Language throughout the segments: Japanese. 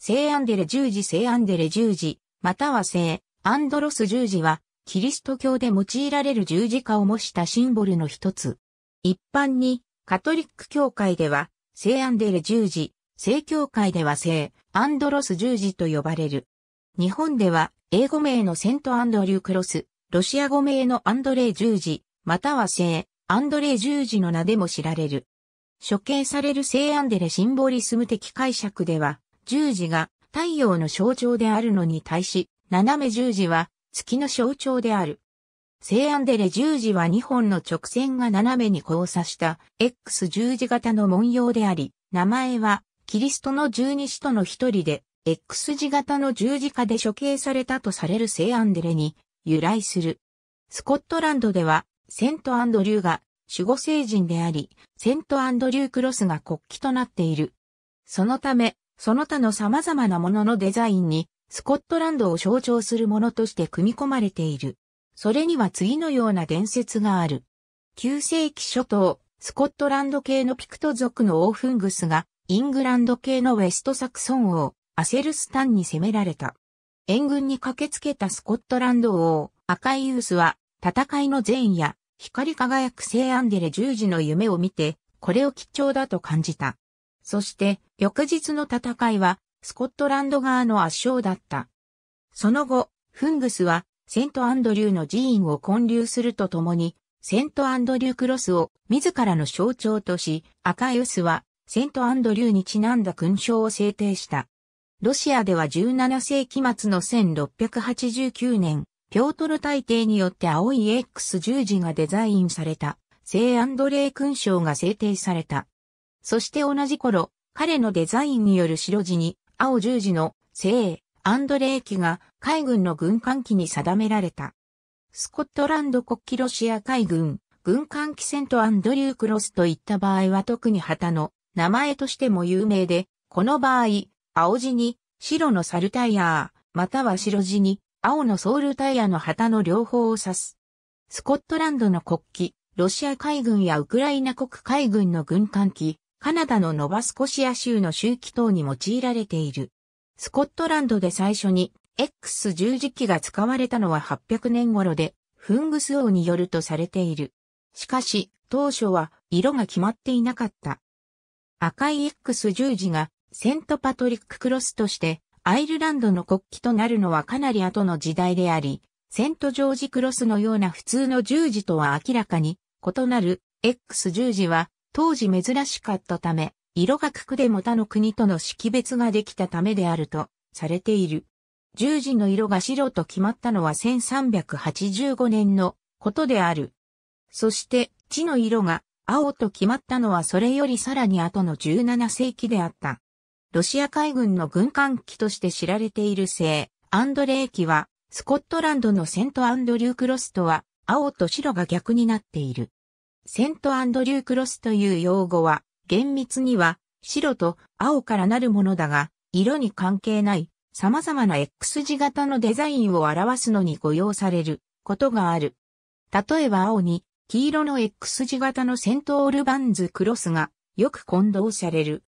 聖アンデレ十字聖アンデレ十字、または聖アンドロス十字は、キリスト教で用いられる十字架を模したシンボルの一つ。一般に、カトリック教会では、聖アンデレ十字、聖教会では聖アンドロス十字と呼ばれる。日本では、英語名のセントアンドリュークロス、ロシア語名のアンドレイ十字、または聖アンドレイ十字の名でも知られる。処刑される聖アンデレシンボリスム的解釈では、十字が太陽の象徴であるのに対し、斜め十字は月の象徴である。西アンデレ十字は2本の直線が斜めに交差した X 十字型の文様であり、名前はキリストの十二使徒の一人で X 字型の十字架で処刑されたとされる聖アンデレに由来する。スコットランドではセントアンドリューが守護聖人であり、セントアンドリュークロスが国旗となっている。そのため、その他の様々なもののデザインに、スコットランドを象徴するものとして組み込まれている。それには次のような伝説がある。9世紀初頭、スコットランド系のピクト族のオーフングスが、イングランド系のウェストサクソン王、アセルスタンに攻められた。援軍に駆けつけたスコットランド王、赤いユースは、戦いの前夜、光り輝く聖アンデレ十字の夢を見て、これを貴重だと感じた。そして、翌日の戦いは、スコットランド側の圧勝だった。その後、フングスは、セントアンドリューの寺院を建立するとともに、セントアンドリュークロスを自らの象徴とし、赤いスは、セントアンドリューにちなんだ勲章を制定した。ロシアでは17世紀末の1689年、ピョートル大帝によって青い X 十字がデザインされた、聖アンドレイ勲章が制定された。そして同じ頃、彼のデザインによる白地に青十字の聖アンドレー機が海軍の軍艦機に定められた。スコットランド国旗ロシア海軍、軍艦機セントアンドリュークロスといった場合は特に旗の名前としても有名で、この場合、青地に白のサルタイヤー、または白地に青のソウルタイヤの旗の両方を指す。スコットランドの国旗、ロシア海軍やウクライナ国海軍の軍艦機、カナダのノバスコシア州の周期等に用いられている。スコットランドで最初に X 十字機が使われたのは800年頃で、フングス王によるとされている。しかし、当初は色が決まっていなかった。赤い X 十字がセントパトリッククロスとしてアイルランドの国旗となるのはかなり後の時代であり、セントジョージクロスのような普通の十字とは明らかに異なる X 十字は当時珍しかったため、色がくく。でも他の国との識別ができたためであるとされている。十字の色が白と決まったのは1385年のことである。そして、地の色が青と決まったのはそれよりさらに後の17世紀であった。ロシア海軍の軍艦機として知られている聖アンドレー機は、スコットランドのセントアンドリュークロスとは青と白が逆になっている。セントアンドリュークロスという用語は、厳密には白と青からなるものだが、色に関係ない様々な X 字型のデザインを表すのにご用されることがある。例えば青に黄色の X 字型のセントオールバンズクロスがよく混同される。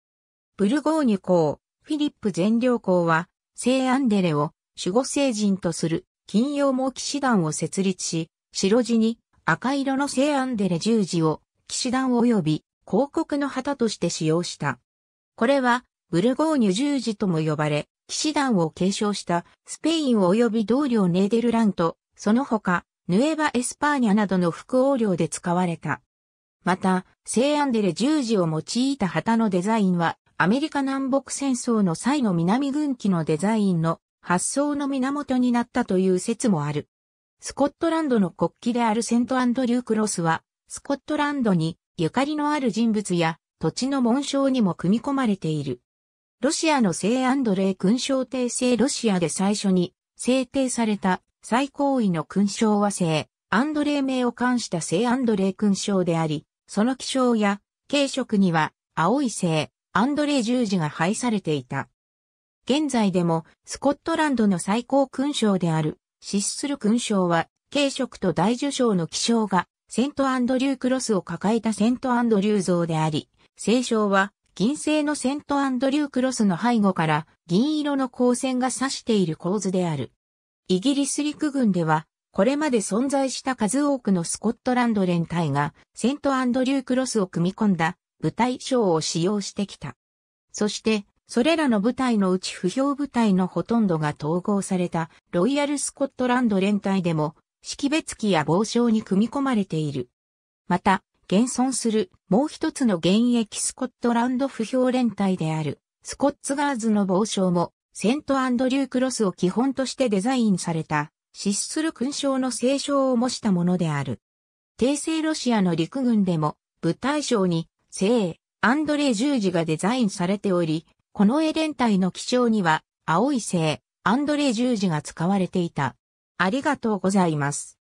ブルゴーニュ公、フィリップ全領公は、聖アンデレを守護聖人とする金曜も騎士団を設立し、白地に赤色の聖アンデレ十字を騎士団及び広告の旗として使用した。これはブルゴーニュ十字とも呼ばれ、騎士団を継承したスペイン及び同僚ネーデルラント、その他、ヌエバ・エスパーニャなどの副王領で使われた。また、聖アンデレ十字を用いた旗のデザインは、アメリカ南北戦争の際の南軍機のデザインの発想の源になったという説もある。スコットランドの国旗であるセントアンドリュークロスは、スコットランドにゆかりのある人物や土地の紋章にも組み込まれている。ロシアの聖アンドレイ勲章帝聖ロシアで最初に制定された最高位の勲章は聖アンドレイ名を冠した聖アンドレイ勲章であり、その記章や軽職には青い聖アンドレイ十字が配されていた。現在でもスコットランドの最高勲章である失する勲章は、軽食と大受賞の記章が、セントアンドリュークロスを抱えたセントアンドリュー像であり、聖章は、銀製のセントアンドリュークロスの背後から銀色の光線が指している構図である。イギリス陸軍では、これまで存在した数多くのスコットランド連隊が、セントアンドリュークロスを組み込んだ部隊章を使用してきた。そして、それらの部隊のうち不評部隊のほとんどが統合されたロイヤルスコットランド連隊でも識別機や防章に組み込まれている。また、現存するもう一つの現役スコットランド不評連隊であるスコッツガーズの防章もセントアンドリュークロスを基本としてデザインされた失する勲章の聖章を模したものである。帝政ロシアの陸軍でも部隊章に聖アンドレイ十字がデザインされており、この絵連隊の記章には、青い星、アンドレ十字が使われていた。ありがとうございます。